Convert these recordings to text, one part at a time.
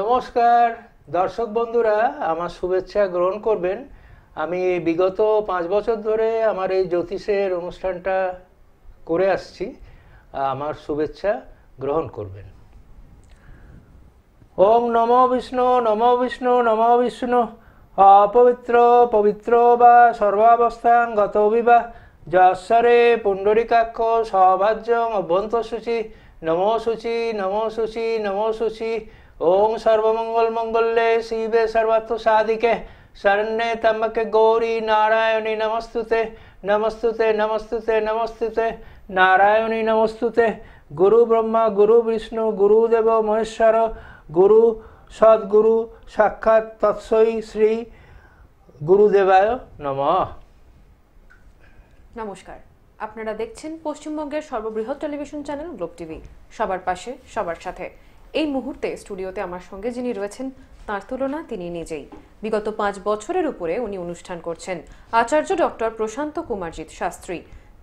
নমস্কার দর্শক বন্ধুরা আমার শুভেচ্ছা গ্রহণ করবেন আমি বিগত পাঁচ বছর ধরে আমার এই জ্যোতিষের অনুষ্ঠানটা করে আসছি আমার শুভেচ্ছা গ্রহণ করবেন ওম নম বিষ্ণু নম বিষ্ণু নম বিষ্ণু অপবিত্র পবিত্র বা সর্বাবস্থান গত বিবাহ যশ্বরে পুণ্ডরিকাক্ষ সভাজ্যম অভ্যন্তসূচি নম সূচি নম সূচি নম সূচি ওং সর্বমঙ্গল মঙ্গলে শিবে সর্বার্থ সাধিকে শরণ্যে তমকে গৌরী নারায়ণী নমস্তুতে নমস্তুতে নমস্তুতে নমস্তুতে নারায়ণী নমস্তুতে গুরু ব্রহ্মা গুরু বিষ্ণু গুরুদেব মহেশ্বর গুরু সদ্গুরু সাক্ষাৎ তৎসই শ্রী গুরুদেবায় নম নমস্কার আপনারা দেখছেন পশ্চিমবঙ্গের সর্ববৃহৎ টেলিভিশন চ্যানেল গ্লোব টিভি সবার পাশে সবার সাথে এই মুহূর্তে স্টুডিওতে আমার সঙ্গে যিনি রয়েছেন তার তুলনা তিনি নিজেই বিগত পাঁচ বছরের উপরে উনি অনুষ্ঠান করছেন Acharya doctor Prashant Kumarjit Shastri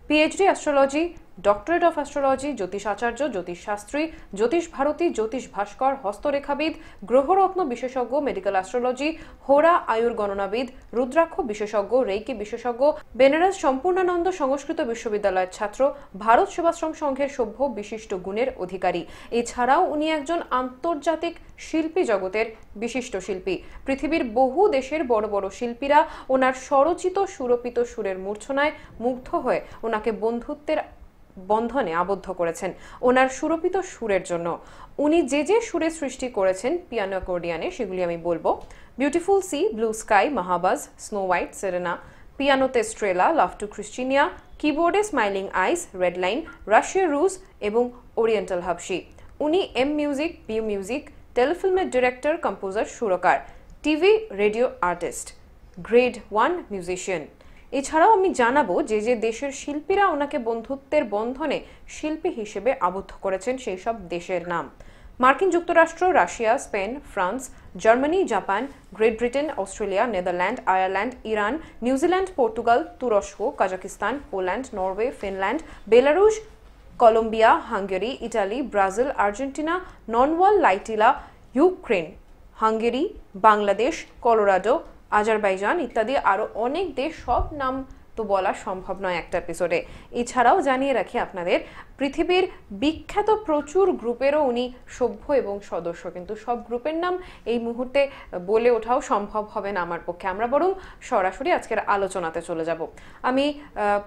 PhD astrology doctorate of astrology জ্যোতিষ আচার্য জ্যোতিষ শাস্ত্রী জ্যোতিষ ভারতী জ্যোতিষ ভাস্কর হস্তরেখাবিদ গ্রহরত্ন বিশেষজ্ঞ মেডিকেল অ্যাস্ট্রোলজি হোরা আয়ুর গণনাবিদ রুদ্রাক্ষ বিশেষজ্ঞ রেইকি বিশেষজ্ঞ বেনারস সম্পূর্ণানন্দ সংস্কৃত বিশ্ববিদ্যালয়ের ছাত্র ভারত সেবাশ্রম সংঘের সভ্য বিশিষ্ট গুণের অধিকারী এছাড়াও উনি একজন আন্তর্জাতিক শিল্পী জগতের বিশিষ্ট শিল্পী পৃথিবীর বহু দেশের বড় বড় শিল্পীরা ওনার স্বরচিত সুরপিত সুরের মূর্ছনায় মুগ্ধ হয়ে ওনাকে বন্ধুত্বের বন্ধনে আবদ্ধ করেছেন ওনার সুরপিত সুরের জন্য উনি যে যে সুরে সৃষ্টি করেছেন পিয়ানো কোর্ডিয়ানে সেগুলি আমি বলবো বিউটিফুল সি ব্লু স্কাই মাহাবাজ স্নো হোয়াইট সেরেনা পিয়ানোতে স্ট্রেলা লাভ টু ক্রিস্টিনিয়া কিবোর্ডে smiling eyes red line Russia রুজ এবং ওরিয়েন্টাল হাবসি উনি এম মিউজিক বি মিউজিক টেলিফিল্মের ডিরেক্টর কম্পোজার সুরকার TV radio artist grade one musician এছাড়াও আমি জানাবো যে যে দেশের শিল্পীরা ওনাকে বন্ধুত্বের বন্ধনে শিল্পী হিসেবে আবদ্ধ করেছেন সেই সব দেশের নাম মার্কিন যুক্তরাষ্ট্র Russia Spain France Germany Japan Great Britain Australia Netherland Ireland Iran New Zealand Portugal তুরস্ক Kazakhstan Poland Norway Finland Belarus Colombia Hungary Italy Brazil Argentina ননওয়াল লাইটিলা Ukraine Hungary Bangladesh Colorado Azerbaijan ইত্যাদি আরও অনেক দেশ সব নাম তো বলা সম্ভব নয় একটা এপিসোডে এছাড়াও জানিয়ে রাখি আপনাদের পৃথিবীর বিখ্যাত প্রচুর গ্রুপেরও উনি সভ্য এবং সদস্য কিন্তু সব গ্রুপের নাম এই মুহূর্তে বলে ওঠাও সম্ভব হবে না আমার পক্ষে আমরা বরং সরাসরি আজকের আলোচনাতে চলে যাব আমি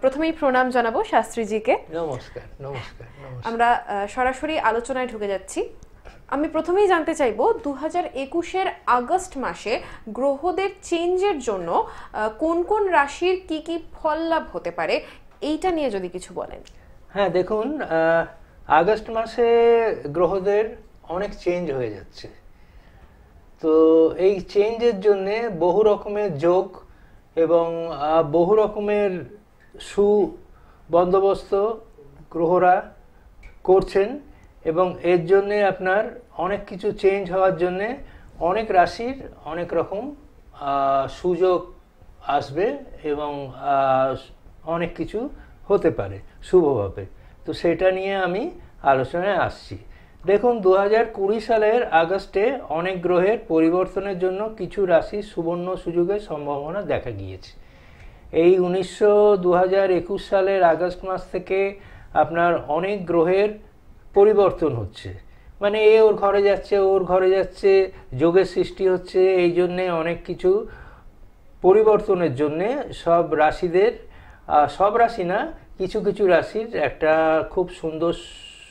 প্রথমেই প্রণাম জানাবো শাস্ত্রীজিকে নমস্কার নমস্কার আমরা সরাসরি আলোচনায় ঢুকে যাচ্ছি আমি প্রথমেই জানতে চাইব দু হাজার একুশের আগস্ট মাসে গ্রহদের চেঞ্জের জন্য কোন কোন রাশির কি কি ফল লাভ হতে পারে এইটা নিয়ে যদি কিছু বলেন হ্যাঁ দেখুন আগস্ট মাসে গ্রহদের অনেক চেঞ্জ হয়ে যাচ্ছে তো এই চেঞ্জের জন্যে বহু রকমের যোগ এবং বহু রকমের সু বন্দোবস্ত গ্রহরা করছেন এবং এর জন্যে আপনার অনেক কিছু চেঞ্জ হওয়ার জন্যে অনেক রাশির অনেক রকম সুযোগ আসবে এবং অনেক কিছু হতে পারে শুভভাবে তো সেটা নিয়ে আমি আলোচনায় আসছি দেখুন দু সালের আগস্টে অনেক গ্রহের পরিবর্তনের জন্য কিছু রাশির সুবর্ণ সুযোগের সম্ভাবনা দেখা গিয়েছে এই উনিশশো দু সালের আগস্ট মাস থেকে আপনার অনেক গ্রহের পরিবর্তন হচ্ছে মানে এ ওর ঘরে যাচ্ছে ওর ঘরে যাচ্ছে যোগের সৃষ্টি হচ্ছে এই জন্যে অনেক কিছু পরিবর্তনের জন্যে সব রাশিদের সব রাশি না কিছু কিছু রাশির একটা খুব সুন্দর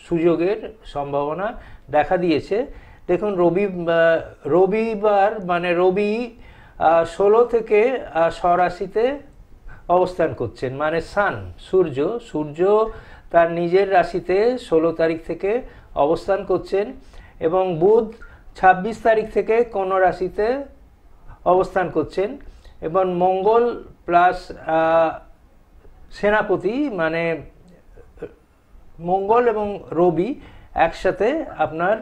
সুযোগের সম্ভাবনা দেখা দিয়েছে দেখুন রবি রবিবার মানে রবি ষোলো থেকে স্বরাশিতে অবস্থান করছেন মানে সান সূর্য সূর্য তার নিজের রাশিতে ষোলো তারিখ থেকে অবস্থান করছেন এবং বুধ ২৬ তারিখ থেকে কোন রাশিতে অবস্থান করছেন এবং মঙ্গল প্লাস সেনাপতি মানে মঙ্গল এবং রবি একসাথে আপনার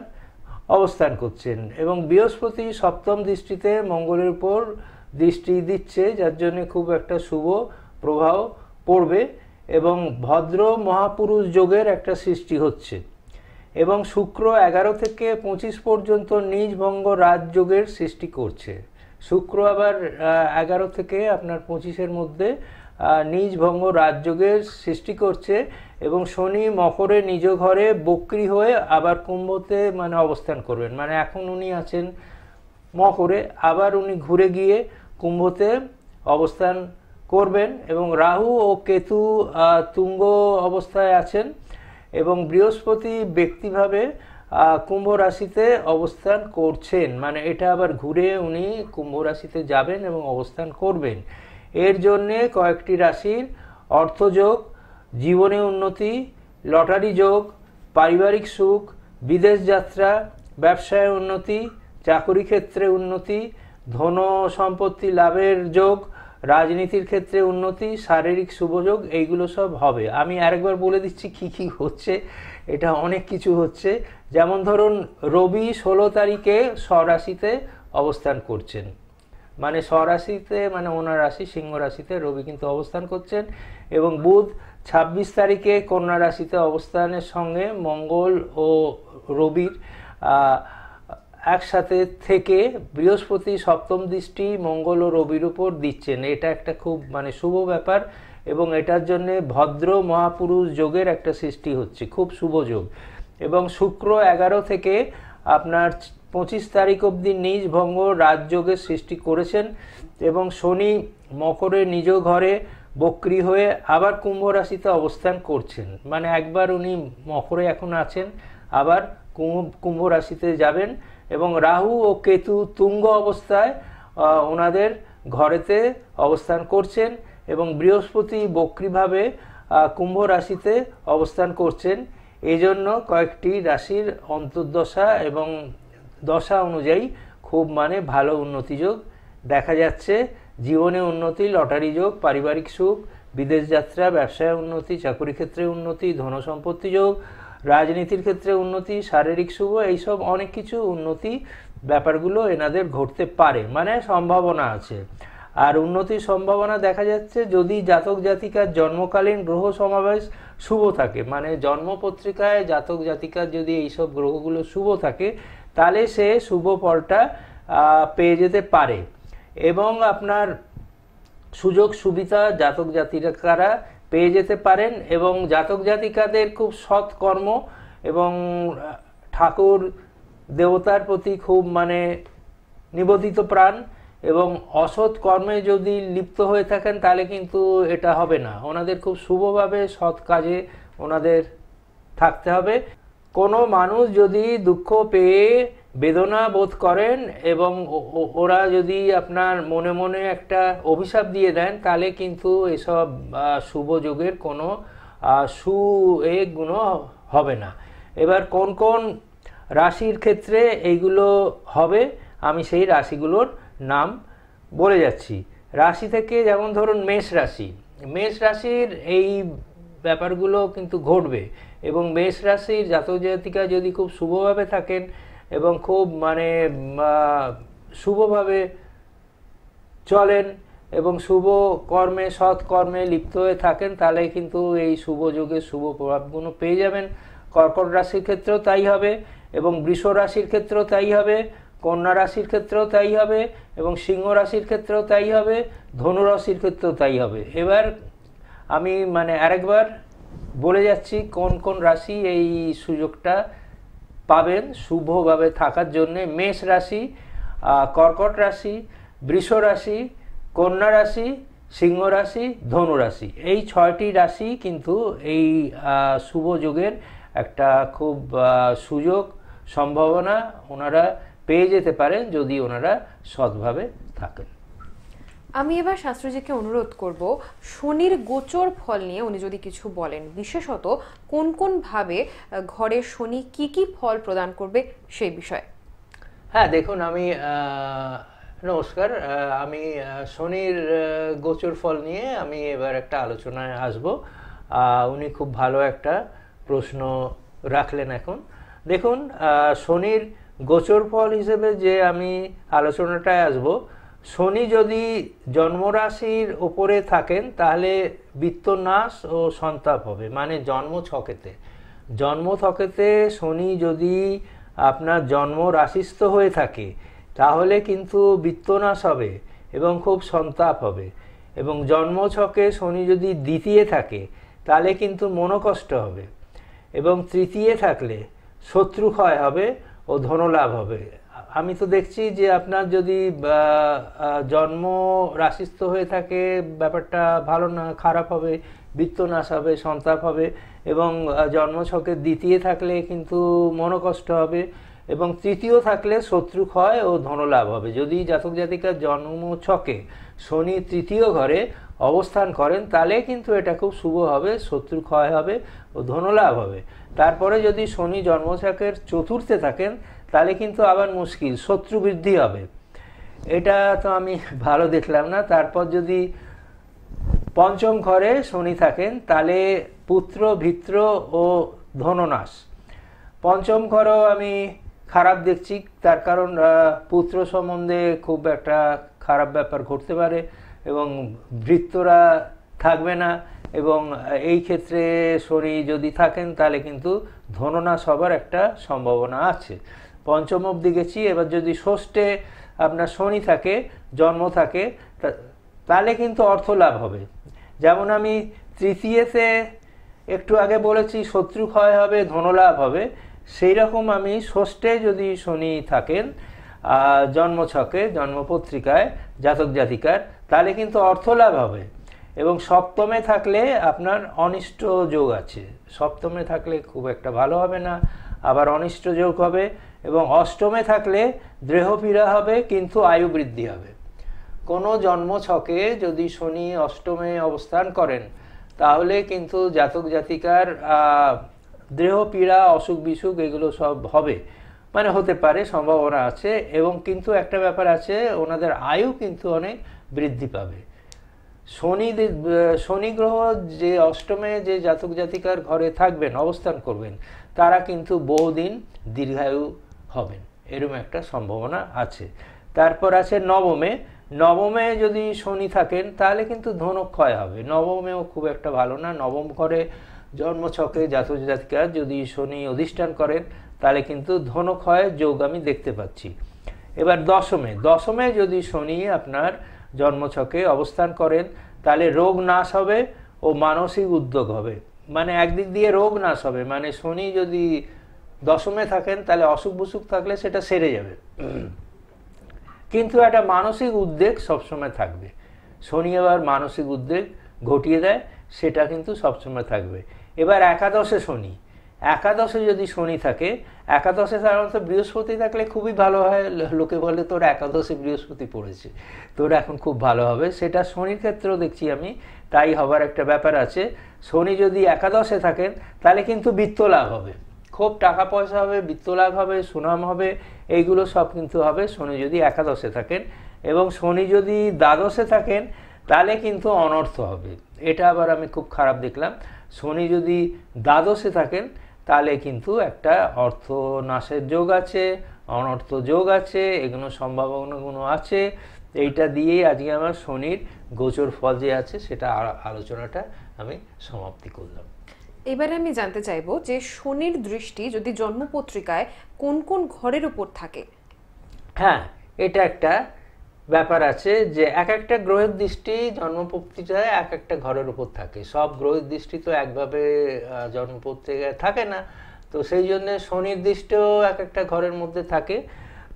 অবস্থান করছেন এবং বৃহস্পতি সপ্তম দৃষ্টিতে মঙ্গলের উপর দৃষ্টি দিচ্ছে যার জন্য খুব একটা শুভ প্রভাব পড়বে এবং ভদ্র মহাপুরুষ যোগের একটা সৃষ্টি হচ্ছে এবং শুক্র এগারো থেকে পঁচিশ পর্যন্ত নিজভঙ্গ রাজযোগের সৃষ্টি করছে শুক্র আবার এগারো থেকে আপনার পঁচিশের মধ্যে নিজভঙ্গ রাজযোগের সৃষ্টি করছে এবং শনি মকরে নিজ ঘরে বক্রি হয়ে আবার কুম্ভতে মানে অবস্থান করবেন মানে এখন উনি আছেন মকরে আবার উনি ঘুরে গিয়ে কুম্ভতে অবস্থান করবেন এবং রাহু ও কেতু তুঙ্গ অবস্থায় আছেন এবং বৃহস্পতি ব্যক্তিভাবে কুম্ভ রাশিতে অবস্থান করছেন মানে এটা আবার ঘুরে উনি কুম্ভ রাশিতে যাবেন এবং অবস্থান করবেন এর জন্যে কয়েকটি রাশির অর্থযোগ জীবনে উন্নতি লটারি যোগ পারিবারিক সুখ বিদেশ যাত্রা ব্যবসায় উন্নতি চাকরি ক্ষেত্রে উন্নতি ধন সম্পত্তি লাভের যোগ রাজনীতির ক্ষেত্রে উন্নতি শারীরিক সুযোগ এইগুলো সব হবে আমি আরেকবার বলে দিচ্ছি কি কি হচ্ছে এটা অনেক কিছু হচ্ছে যেমন ধরুন রবি ষোলো তারিখে স্বরাশিতে অবস্থান করছেন মানে স্বরাশিতে মানে ওনার রাশি সিংহ রাশিতে রবি কিন্তু অবস্থান করছেন এবং বুধ ছাব্বিশ তারিখে কন্যা রাশিতে অবস্থানের সঙ্গে মঙ্গল ও রবির একসাথে থেকে বৃহস্পতি সপ্তম দৃষ্টি মঙ্গল ও রবির উপর দিচ্ছেন এটা একটা খুব মানে শুভ ব্যাপার এবং এটার জন্য ভদ্র মহাপুরুষ যোগের একটা সৃষ্টি হচ্ছে খুব শুভ যোগ এবং শুক্র এগারো থেকে আপনার পঁচিশ তারিখ অবধি নিজ ভঙ্গ রাজযোগের সৃষ্টি করেছেন এবং শনি মকরে নিজ ঘরে বক্রি হয়ে আবার কুম্ভ রাশিতে অবস্থান করছেন মানে একবার উনি মকরে এখন আছেন আবার কুম্ভ কুম্ভ রাশিতে যাবেন এবং রাহু ও কেতু তুঙ্গ অবস্থায় ওনাদের ঘরেতে অবস্থান করছেন এবং বৃহস্পতি বক্রিভাবে কুম্ভ রাশিতে অবস্থান করছেন এই জন্য কয়েকটি রাশির অন্তর্দশা এবং দশা অনুযায়ী খুব মানে ভালো উন্নতি যোগ দেখা যাচ্ছে জীবনে উন্নতি লটারি যোগ পারিবারিক সুখ বিদেশ যাত্রা ব্যবসায় উন্নতি চাকরি ক্ষেত্রে উন্নতি সম্পত্তি যোগ রাজনীতির ক্ষেত্রে উন্নতি শারীরিক শুভ এইসব অনেক কিছু উন্নতি ব্যাপারগুলো এনাদের ঘটতে পারে মানে সম্ভাবনা আছে আর উন্নতির সম্ভাবনা দেখা যাচ্ছে যদি জাতক জাতিকার জন্মকালীন গ্রহ সমাবেশ শুভ থাকে মানে জন্ম পত্রিকায় জাতক জাতিকার যদি এইসব গ্রহগুলো শুভ থাকে তাহলে সে শুভ ফলটা পেয়ে যেতে পারে এবং আপনার সুযোগ সুবিধা জাতক জাতিকারা পেয়ে যেতে পারেন এবং জাতক জাতিকাদের খুব সৎ কর্ম এবং ঠাকুর দেবতার প্রতি খুব মানে নিবেদিত প্রাণ এবং অসৎ কর্মে যদি লিপ্ত হয়ে থাকেন তাহলে কিন্তু এটা হবে না ওনাদের খুব শুভভাবে সৎ কাজে ওনাদের থাকতে হবে কোনো মানুষ যদি দুঃখ পেয়ে বেদনা বোধ করেন এবং ওরা যদি আপনার মনে মনে একটা অভিশাপ দিয়ে দেন তাহলে কিন্তু এসব শুভ যোগের কোনো সু এ গুণ হবে না এবার কোন কোন রাশির ক্ষেত্রে এইগুলো হবে আমি সেই রাশিগুলোর নাম বলে যাচ্ছি রাশি থেকে যেমন ধরুন মেষ রাশি মেষ রাশির এই ব্যাপারগুলো কিন্তু ঘটবে এবং মেষ রাশির জাতক জাতিকা যদি খুব শুভভাবে থাকেন এবং খুব মানে শুভভাবে চলেন এবং শুভ কর্মে সৎ কর্মে লিপ্ত হয়ে থাকেন তাহলে কিন্তু এই শুভ যুগে শুভ প্রভাবগুলো পেয়ে যাবেন কর্কট রাশির ক্ষেত্রেও তাই হবে এবং বৃষ রাশির ক্ষেত্রেও তাই হবে কন্যা রাশির ক্ষেত্রেও তাই হবে এবং সিংহ রাশির ক্ষেত্রেও তাই হবে ধনু রাশির ক্ষেত্রেও তাই হবে এবার আমি মানে আরেকবার বলে যাচ্ছি কোন কোন রাশি এই সুযোগটা পাবেন শুভভাবে থাকার জন্যে মেষ রাশি কর্কট রাশি বৃষ রাশি কন্যা রাশি সিংহ রাশি ধনু রাশি এই ছয়টি রাশি কিন্তু এই শুভ যুগের একটা খুব সুযোগ সম্ভাবনা ওনারা পেয়ে যেতে পারেন যদি ওনারা সৎভাবে থাকেন আমি এবার শাস্ত্রজিকে অনুরোধ করব শনির গোচর ফল নিয়ে উনি যদি কিছু বলেন বিশেষত কোন কোন ভাবে ঘরে শনি কি কি ফল প্রদান করবে সেই বিষয়ে হ্যাঁ দেখুন আমি নমস্কার আমি শনির গোচর ফল নিয়ে আমি এবার একটা আলোচনায় আসব উনি খুব ভালো একটা প্রশ্ন রাখলেন এখন দেখুন শনির গোচর ফল হিসেবে যে আমি আলোচনাটায় আসবো শনি যদি জন্মরাশির ওপরে থাকেন তাহলে বৃত্তনাশ ও সন্তাপ হবে মানে জন্ম ছকেতে জন্ম ছকেতে শনি যদি আপনার জন্ম রাশিস্থ হয়ে থাকে তাহলে কিন্তু বৃত্তনাশ হবে এবং খুব সন্তাপ হবে এবং জন্ম ছকে শনি যদি দ্বিতীয় থাকে তাহলে কিন্তু মনোকষ্ট হবে এবং তৃতীয় থাকলে শত্রু ক্ষয় হবে ও ধনলাভ হবে আমি তো দেখছি যে আপনার যদি জন্ম রাশিস্থ হয়ে থাকে ব্যাপারটা ভালো না খারাপ হবে বিত্তনাশ হবে সন্তাপ হবে এবং জন্মছকে দ্বিতীয় থাকলে কিন্তু মনোকষ্ট হবে এবং তৃতীয় থাকলে শত্রু ক্ষয় ও ধনলাভ হবে যদি জাতক জাতিকার জন্ম ছকে শনি তৃতীয় ঘরে অবস্থান করেন তাহলে কিন্তু এটা খুব শুভ হবে শত্রু ক্ষয় হবে ও ধনলাভ হবে তারপরে যদি শনি জন্মছকের চতুর্থে থাকেন তাহলে কিন্তু আবার মুশকিল শত্রু বৃদ্ধি হবে এটা তো আমি ভালো দেখলাম না তারপর যদি পঞ্চম ঘরে শনি থাকেন তাহলে পুত্র ভিত্র ও ধননাশ পঞ্চম ঘরও আমি খারাপ দেখছি তার কারণ পুত্র সম্বন্ধে খুব একটা খারাপ ব্যাপার ঘটতে পারে এবং বৃত্তরা থাকবে না এবং এই ক্ষেত্রে শনি যদি থাকেন তাহলে কিন্তু ধননাশ হবার একটা সম্ভাবনা আছে পঞ্চম অবধি গেছি এবার যদি ষষ্ঠে আপনার শনি থাকে জন্ম থাকে তাহলে কিন্তু অর্থ লাভ হবে যেমন আমি তৃতীয়তে একটু আগে বলেছি শত্রু ক্ষয় হবে ধনলাভ হবে সেই রকম আমি ষষ্ঠে যদি শনি থাকেন জন্মছকে জন্মপত্রিকায় জাতক জাতিকার তাহলে কিন্তু অর্থ লাভ হবে এবং সপ্তমে থাকলে আপনার অনিষ্ট যোগ আছে সপ্তমে থাকলে খুব একটা ভালো হবে না আবার অনিষ্ট যোগ হবে এবং অষ্টমে থাকলে দেহপীড়া হবে কিন্তু আয়ু বৃদ্ধি হবে কোনো জন্মছকে যদি শনি অষ্টমে অবস্থান করেন তাহলে কিন্তু জাতক জাতিকার পীড়া অসুখ বিসুখ এগুলো সব হবে মানে হতে পারে সম্ভাবনা আছে এবং কিন্তু একটা ব্যাপার আছে ওনাদের আয়ু কিন্তু অনেক বৃদ্ধি পাবে শনি শনি গ্রহ যে অষ্টমে যে জাতক জাতিকার ঘরে থাকবেন অবস্থান করবেন তারা কিন্তু বহুদিন দীর্ঘায়ু হবেন এরম একটা সম্ভাবনা আছে তারপর আছে নবমে নবমে যদি শনি থাকেন তাহলে কিন্তু ধনক্ষয় হবে নবমেও খুব একটা ভালো না নবম জন্ম জন্মছকে জাতীয় জাতিকা যদি শনি অধিষ্ঠান করেন তাহলে কিন্তু ধনক্ষয়ের যোগ আমি দেখতে পাচ্ছি এবার দশমে দশমে যদি শনি আপনার জন্মছকে অবস্থান করেন তাহলে রোগ নাশ হবে ও মানসিক উদ্যোগ হবে মানে একদিক দিয়ে রোগ নাশ হবে মানে শনি যদি দশমে থাকেন তাহলে অসুখ বসুখ থাকলে সেটা সেরে যাবে কিন্তু একটা মানসিক উদ্বেগ সবসময় থাকবে শনি আবার মানসিক উদ্বেগ ঘটিয়ে দেয় সেটা কিন্তু সবসময় থাকবে এবার একাদশে শনি একাদশে যদি শনি থাকে একাদশে সাধারণত বৃহস্পতি থাকলে খুবই ভালো হয় লোকে বলে তোর একাদশে বৃহস্পতি পড়েছে তোর এখন খুব ভালো হবে সেটা শনির ক্ষেত্রেও দেখছি আমি তাই হবার একটা ব্যাপার আছে শনি যদি একাদশে থাকেন তাহলে কিন্তু বৃত্ত লাভ হবে খুব টাকা পয়সা হবে বিত্তলাভ হবে সুনাম হবে এইগুলো সব কিন্তু হবে শনি যদি একাদশে থাকেন এবং শনি যদি দ্বাদশে থাকেন তাহলে কিন্তু অনর্থ হবে এটা আবার আমি খুব খারাপ দেখলাম শনি যদি দ্বাদশে থাকেন তাহলে কিন্তু একটা অর্থ নাশের যোগ আছে অনর্থ যোগ আছে এগুলো সম্ভাবনাগুলো আছে এইটা দিয়েই আজকে আমার শনির গোচর ফল যে আছে সেটা আলোচনাটা আমি সমাপ্তি করলাম এবারে আমি জানতে চাইব যে শনির দৃষ্টি যদি জন্মপত্রিকায় কোন কোন ঘরের উপর থাকে হ্যাঁ এটা একটা ব্যাপার আছে যে এক একটা গ্রহের দৃষ্টি জন্মপত্রিকায় এক একটা ঘরের উপর থাকে সব গ্রহের দৃষ্টি তো একভাবে জন্মপত্রিকায় থাকে না তো সেই জন্যে শনির দৃষ্টিও এক একটা ঘরের মধ্যে থাকে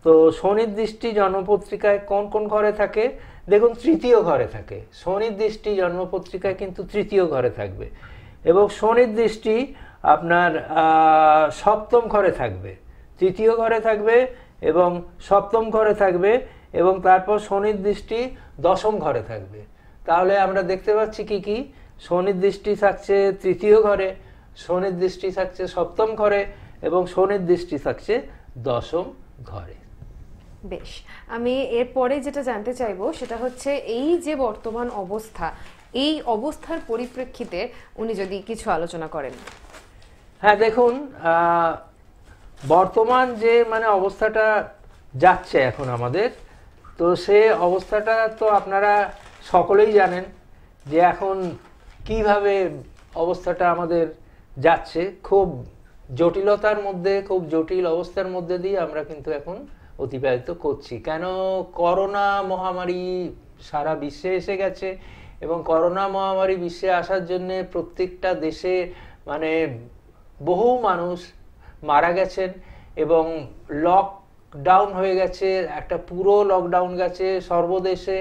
তো শনির দৃষ্টি জন্মপত্রিকায় কোন কোন ঘরে থাকে দেখুন তৃতীয় ঘরে থাকে শনির দৃষ্টি জন্মপত্রিকায় কিন্তু তৃতীয় ঘরে থাকবে এবং শনির দৃষ্টি আপনার সপ্তম ঘরে থাকবে তৃতীয় ঘরে থাকবে এবং সপ্তম ঘরে থাকবে এবং তারপর শনির দৃষ্টি দশম ঘরে থাকবে তাহলে আমরা দেখতে পাচ্ছি কি কি শনির দৃষ্টি থাকছে তৃতীয় ঘরে শনির দৃষ্টি থাকছে সপ্তম ঘরে এবং শনির দৃষ্টি থাকছে দশম ঘরে বেশ আমি এরপরে যেটা জানতে চাইবো সেটা হচ্ছে এই যে বর্তমান অবস্থা এই অবস্থার পরিপ্রেক্ষিতে উনি যদি কিছু আলোচনা করেন হ্যাঁ দেখুন বর্তমান যে মানে অবস্থাটা যাচ্ছে এখন আমাদের তো সে অবস্থাটা তো আপনারা সকলেই জানেন যে এখন কিভাবে অবস্থাটা আমাদের যাচ্ছে খুব জটিলতার মধ্যে খুব জটিল অবস্থার মধ্যে দিয়ে আমরা কিন্তু এখন অতিবাহিত করছি কেন করোনা মহামারী সারা বিশ্বে এসে গেছে এবং করোনা মহামারী বিশ্বে আসার জন্য প্রত্যেকটা দেশে মানে বহু মানুষ মারা গেছেন এবং লকডাউন হয়ে গেছে একটা পুরো লকডাউন গেছে সর্বদেশে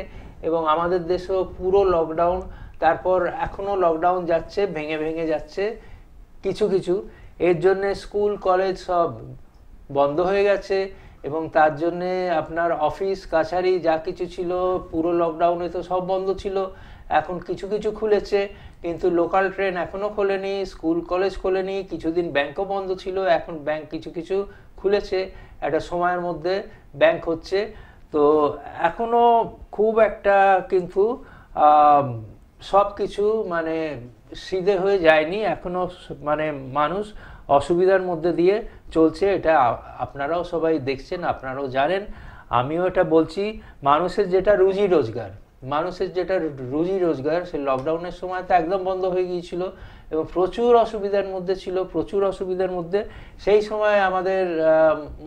এবং আমাদের দেশেও পুরো লকডাউন তারপর এখনও লকডাউন যাচ্ছে ভেঙে ভেঙে যাচ্ছে কিছু কিছু এর জন্য স্কুল কলেজ সব বন্ধ হয়ে গেছে এবং তার জন্যে আপনার অফিস কাছারি যা কিছু ছিল পুরো লকডাউনে তো সব বন্ধ ছিল এখন কিছু কিছু খুলেছে কিন্তু লোকাল ট্রেন এখনও খোলেনি স্কুল কলেজ খোলেনি কিছুদিন ব্যাংকও বন্ধ ছিল এখন ব্যাংক কিছু কিছু খুলেছে একটা সময়ের মধ্যে ব্যাংক হচ্ছে তো এখনও খুব একটা কিন্তু সব কিছু মানে সিধে হয়ে যায়নি এখনও মানে মানুষ অসুবিধার মধ্যে দিয়ে চলছে এটা আপনারাও সবাই দেখছেন আপনারাও জানেন আমিও এটা বলছি মানুষের যেটা রুজি রোজগার মানুষের যেটা রুজি রোজগার সে লকডাউনের সময় তো একদম বন্ধ হয়ে গিয়েছিল এবং প্রচুর অসুবিধার মধ্যে ছিল প্রচুর অসুবিধার মধ্যে সেই সময় আমাদের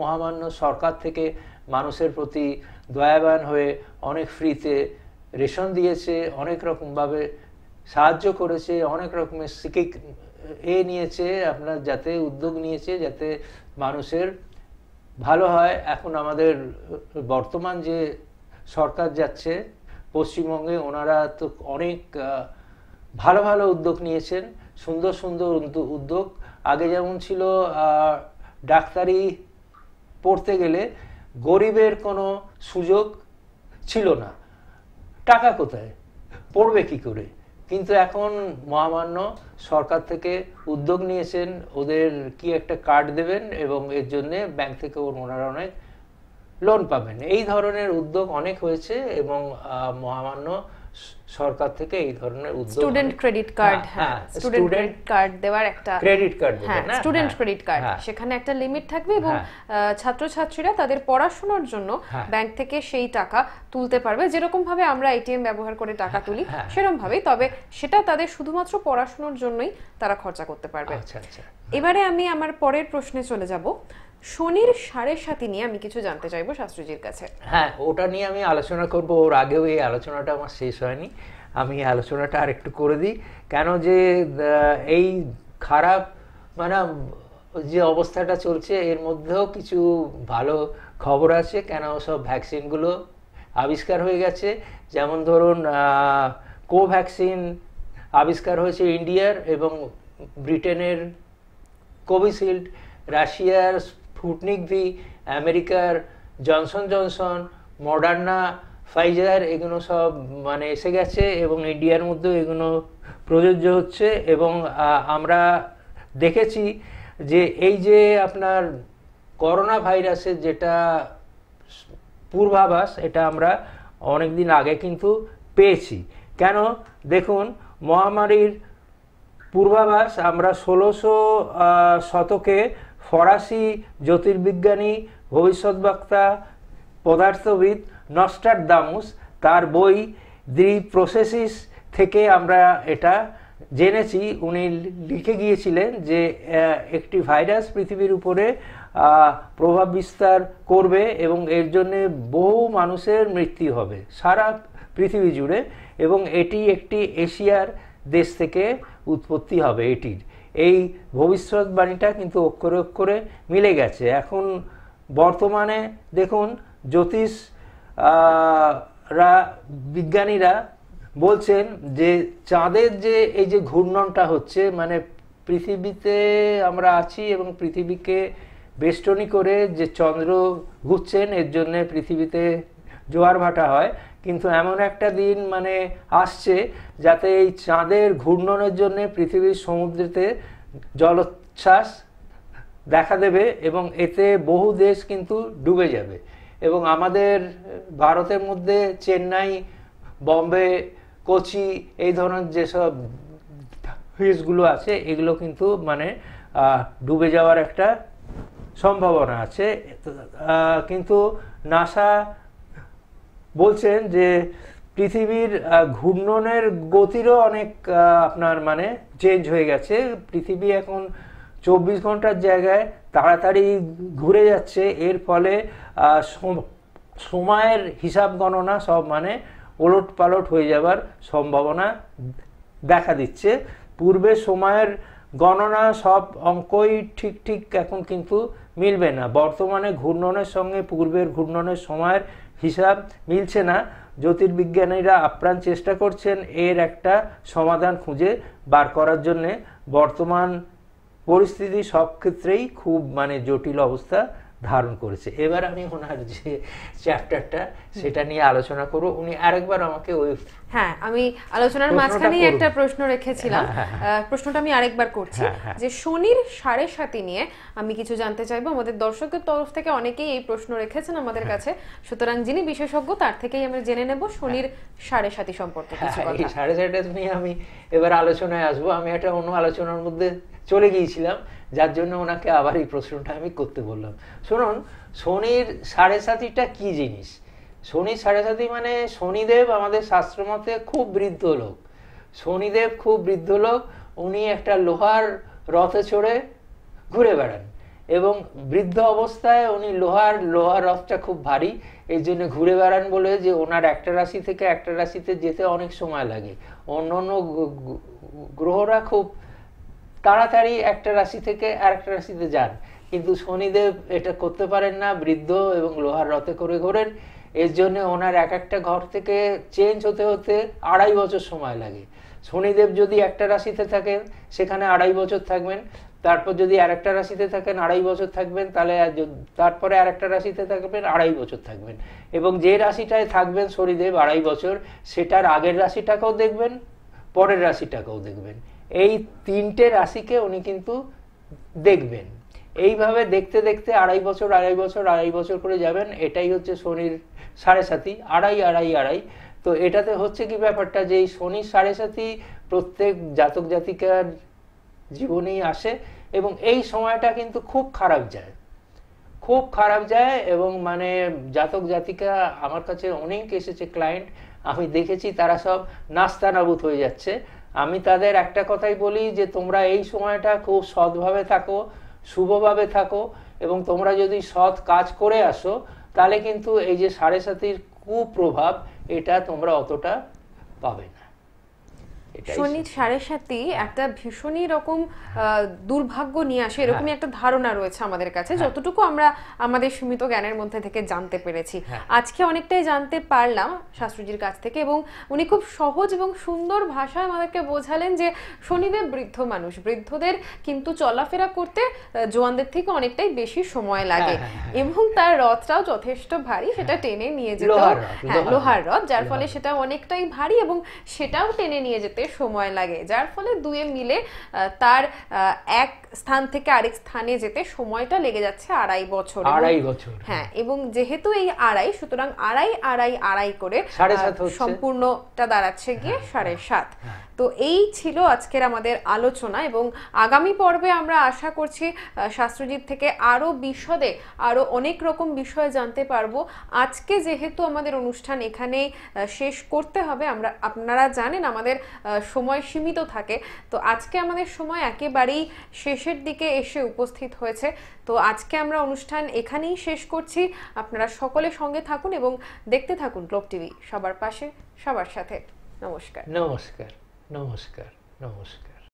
মহামান্য সরকার থেকে মানুষের প্রতি দয়াবান হয়ে অনেক ফ্রিতে রেশন দিয়েছে অনেক রকমভাবে সাহায্য করেছে অনেক রকমের সিকিক এ নিয়েছে আপনার যাতে উদ্যোগ নিয়েছে যাতে মানুষের ভালো হয় এখন আমাদের বর্তমান যে সরকার যাচ্ছে পশ্চিমবঙ্গে ওনারা তো অনেক ভালো ভালো উদ্যোগ নিয়েছেন সুন্দর সুন্দর উদ্যোগ আগে যেমন ছিল ডাক্তারি পড়তে গেলে গরিবের কোনো সুযোগ ছিল না টাকা কোথায় পড়বে কি করে কিন্তু এখন মহামান্য সরকার থেকে উদ্যোগ নিয়েছেন ওদের কি একটা কার্ড দেবেন এবং এর জন্যে ব্যাংক থেকে ওনারা অনেক লোন পাবেন এই ধরনের উদ্যোগ অনেক হয়েছে এবং মহামান্য সরকার থেকে এই ধরনের উদ্যোগ স্টুডেন্ট ক্রেডিট কার্ড হ্যাঁ স্টুডেন্ট হ্যাঁ, হ্যাঁ, কার্ড দেওয়ার একটা ক্রেডিট কার্ড হ্যাঁ স্টুডেন্ট ক্রেডিট কার্ড সেখানে একটা লিমিট থাকবে এবং হ্যাঁ। ছাত্রছাত্রীরা তাদের পড়াশোনার জন্য ব্যাংক থেকে সেই টাকা তুলতে পারবে যেরকম ভাবে আমরা এটিএম ব্যবহার করে টাকা তুলি সেরকম ভাবে তবে সেটা তাদের শুধুমাত্র পড়াশোনার জন্যই তারা খরচা করতে পারবে আচ্ছা, আচ্ছা। এবারে আমি আমার পরের প্রশ্নে চলে যাব শনির সাড়ে সাতি নিয়ে আমি কিছু জানতে চাইবো শাস্ত্রীজির কাছে হ্যাঁ ওটা নিয়ে আমি আলোচনা করব ওর আগেও এই আলোচনাটা আমার শেষ হয়নি আমি আলোচনাটা আর একটু করে দিই কেন যে এই খারাপ মানে যে অবস্থাটা চলছে এর মধ্যেও কিছু ভালো খবর আছে কেন সব ভ্যাকসিনগুলো আবিষ্কার হয়ে গেছে যেমন ধরুন কোভ্যাকসিন আবিষ্কার হয়েছে ইন্ডিয়ার এবং ব্রিটেনের কোভিশিল্ড রাশিয়ার স্পুটনিক ভি আমেরিকার জনসন জনসন মডার্না ফাইজার এগুলো সব মানে এসে গেছে এবং ইন্ডিয়ার মধ্যেও এগুলো প্রযোজ্য হচ্ছে এবং আমরা দেখেছি যে এই যে আপনার করোনা ভাইরাসের যেটা পূর্বাভাস এটা আমরা অনেক দিন আগে কিন্তু পেয়েছি কেন দেখুন মহামারীর পূর্বাভাস আমরা ষোলোশো শতকে ফরাসি জ্যোতির্বিজ্ঞানী ভবিষ্যৎ বক্তা পদার্থবিদ নস্টার দামুস তার বই দি প্রসেসিস থেকে আমরা এটা জেনেছি উনি লিখে গিয়েছিলেন যে একটি ভাইরাস পৃথিবীর উপরে প্রভাব বিস্তার করবে এবং এর জন্যে বহু মানুষের মৃত্যু হবে সারা পৃথিবী জুড়ে এবং এটি একটি এশিয়ার দেশ থেকে উৎপত্তি হবে এটির এই ভবিষ্যৎবাণীটা কিন্তু অক্ষরে অক্ষরে মিলে গেছে এখন বর্তমানে দেখুন জ্যোতিষ রা বিজ্ঞানীরা বলছেন যে চাঁদের যে এই যে ঘূর্ণনটা হচ্ছে মানে পৃথিবীতে আমরা আছি এবং পৃথিবীকে বেষ্টনী করে যে চন্দ্র ঘুরছেন এর জন্যে পৃথিবীতে জোয়ার ভাটা হয় কিন্তু এমন একটা দিন মানে আসছে যাতে এই চাঁদের ঘূর্ণনের জন্য পৃথিবীর সমুদ্রেতে জলোচ্ছ্বাস দেখা দেবে এবং এতে বহু দেশ কিন্তু ডুবে যাবে এবং আমাদের ভারতের মধ্যে চেন্নাই বম্বে কোচি এই ধরনের যেসব হিসগুলো আছে এগুলো কিন্তু মানে ডুবে যাওয়ার একটা সম্ভাবনা আছে কিন্তু নাসা বলছেন যে পৃথিবীর ঘূর্ণনের গতিরও অনেক আপনার মানে চেঞ্জ হয়ে গেছে পৃথিবী এখন চব্বিশ ঘন্টার জায়গায় তাড়াতাড়ি ঘুরে যাচ্ছে এর ফলে সময়ের হিসাব গণনা সব মানে ওলট পালট হয়ে যাবার সম্ভাবনা দেখা দিচ্ছে পূর্বে সময়ের গণনা সব অঙ্কই ঠিক ঠিক এখন কিন্তু মিলবে না বর্তমানে ঘূর্ণনের সঙ্গে পূর্বের ঘূর্ণনের সময়ের হিসাব মিলছে না জ্যোতির্বিজ্ঞানীরা আপ্রাণ চেষ্টা করছেন এর একটা সমাধান খুঁজে বার করার জন্যে বর্তমান পরিস্থিতি সব ক্ষেত্রেই খুব মানে জটিল অবস্থা ধারণ করেছে এবার আমি ওনার যে চ্যাপ্টারটা সেটা নিয়ে আলোচনা করব উনি আরেকবার আমাকে ওই হ্যাঁ আমি আলোচনার মাঝখানেই একটা প্রশ্ন রেখেছিলাম হ্যাঁ, হ্যাঁ, হ্যাঁ। প্রশ্নটা আমি আরেকবার করছি যে শনির সাড়ে সাতি নিয়ে আমি কিছু জানতে চাইবো আমাদের দর্শকের তরফ থেকে অনেকেই এই প্রশ্ন রেখেছেন আমাদের কাছে সুতরাং যিনি বিশেষজ্ঞ তার থেকেই আমরা জেনে নেব শনির সাড়ে সাতি সম্পর্কে সাড়ে সাতিটা নিয়ে আমি এবার আলোচনায় আসবো আমি একটা অন্য আলোচনার মধ্যে চলে গিয়েছিলাম যার জন্য ওনাকে আবার এই প্রশ্নটা আমি করতে বললাম শুনুন শনির সাড়ে সাতিটা কি জিনিস শনি সাড়ে মানে শনিদেব আমাদের শাস্ত্র মতে খুব বৃদ্ধ লোক শনিদেব খুব বৃদ্ধ লোক উনি একটা লোহার রথে চড়ে ঘুরে বেড়ান এবং বৃদ্ধ অবস্থায় উনি লোহার লোহার রথটা খুব ভারী এই জন্য ঘুরে বেড়ান বলে যে ওনার একটা রাশি থেকে একটা রাশিতে যেতে অনেক সময় লাগে অন্য অন্য গ্রহরা খুব তাড়াতাড়ি একটা রাশি থেকে আর একটা রাশিতে যান কিন্তু শনিদেব এটা করতে পারেন না বৃদ্ধ এবং লোহার রথে করে ঘোরেন এর জন্য ওনার এক একটা ঘর থেকে চেঞ্জ হতে হতে আড়াই বছর সময় লাগে শনিদেব যদি একটা রাশিতে থাকেন সেখানে আড়াই বছর থাকবেন তারপর যদি আর একটা রাশিতে থাকেন আড়াই বছর থাকবেন তাহলে তারপরে আর একটা রাশিতে থাকবেন আড়াই বছর থাকবেন এবং যে রাশিটায় থাকবেন শনিদেব আড়াই বছর সেটার আগের রাশিটাকেও দেখবেন পরের রাশিটাকেও দেখবেন এই তিনটে রাশিকে উনি কিন্তু দেখবেন এইভাবে দেখতে দেখতে আড়াই বছর আড়াই বছর আড়াই বছর করে যাবেন এটাই হচ্ছে শনির সাড়ে সাথী আড়াই আড়াই আড়াই তো এটাতে হচ্ছে কি ব্যাপারটা যে এই শনির সাড়ে সাথী প্রত্যেক জাতক জাতিকার জীবনেই আসে এবং এই সময়টা কিন্তু খুব খারাপ যায় খুব খারাপ যায় এবং মানে জাতক জাতিকা আমার কাছে অনেক এসেছে ক্লায়েন্ট আমি দেখেছি তারা সব নাস্তা নাবুত হয়ে যাচ্ছে আমি তাদের একটা কথাই বলি যে তোমরা এই সময়টা খুব সৎভাবে থাকো শুভভাবে থাকো এবং তোমরা যদি সৎ কাজ করে আসো তাহলে কিন্তু এই যে সাড়ে সাতির কুপ্রভাব এটা তোমরা অতটা পাবে না শনি সাড়ে সাতই একটা ভীষণই রকম দুর্ভাগ্য নিয়ে আসে এরকমই হ্যাঁ। একটা ধারণা রয়েছে আমাদের কাছে হ্যাঁ। যতটুকু আমরা আমাদের সীমিত জ্ঞানের মধ্যে থেকে জানতে পেরেছি হ্যাঁ। আজকে অনেকটাই জানতে পারলাম শাস্ত্রীজির কাছ থেকে এবং উনি খুব সহজ এবং সুন্দর ভাষায় আমাদেরকে বোঝালেন যে শনিদেব বৃদ্ধ মানুষ বৃদ্ধদের কিন্তু চলাফেরা করতে জোয়ানদের থেকে অনেকটাই বেশি সময় লাগে এবং তার রথটাও যথেষ্ট ভারী সেটা টেনে নিয়ে যেত হ্যাঁ লোহার রথ যার ফলে সেটা অনেকটাই ভারী এবং সেটাও টেনে নিয়ে যেতে হতে সময় লাগে যার ফলে দুয়ে মিলে তার এক স্থান থেকে আরেক স্থানে যেতে সময়টা লেগে যাচ্ছে আড়াই বছর আড়াই বছর হ্যাঁ।, হ্যাঁ এবং যেহেতু এই আড়াই সুতরাং আড়াই আড়াই আড়াই করে সম্পূর্ণটা দাঁড়াচ্ছে গিয়ে হ্যাঁ, সাড়ে হ্যাঁ, সাত তো এই ছিল আজকের আমাদের আলোচনা এবং আগামী পর্বে আমরা আশা করছি শাস্ত্রজিৎ থেকে আরও বিশদে আরও অনেক রকম বিষয় জানতে পারবো আজকে যেহেতু আমাদের অনুষ্ঠান এখানেই শেষ করতে হবে আমরা আপনারা জানেন আমাদের সময় সীমিত থাকে তো আজকে আমাদের সময় একেবারেই শেষের দিকে এসে উপস্থিত হয়েছে তো আজকে আমরা অনুষ্ঠান এখানেই শেষ করছি আপনারা সকলে সঙ্গে থাকুন এবং দেখতে থাকুন গ্লোব টিভি সবার পাশে সবার সাথে নমস্কার নমস্কার নমস্কার নমস্কার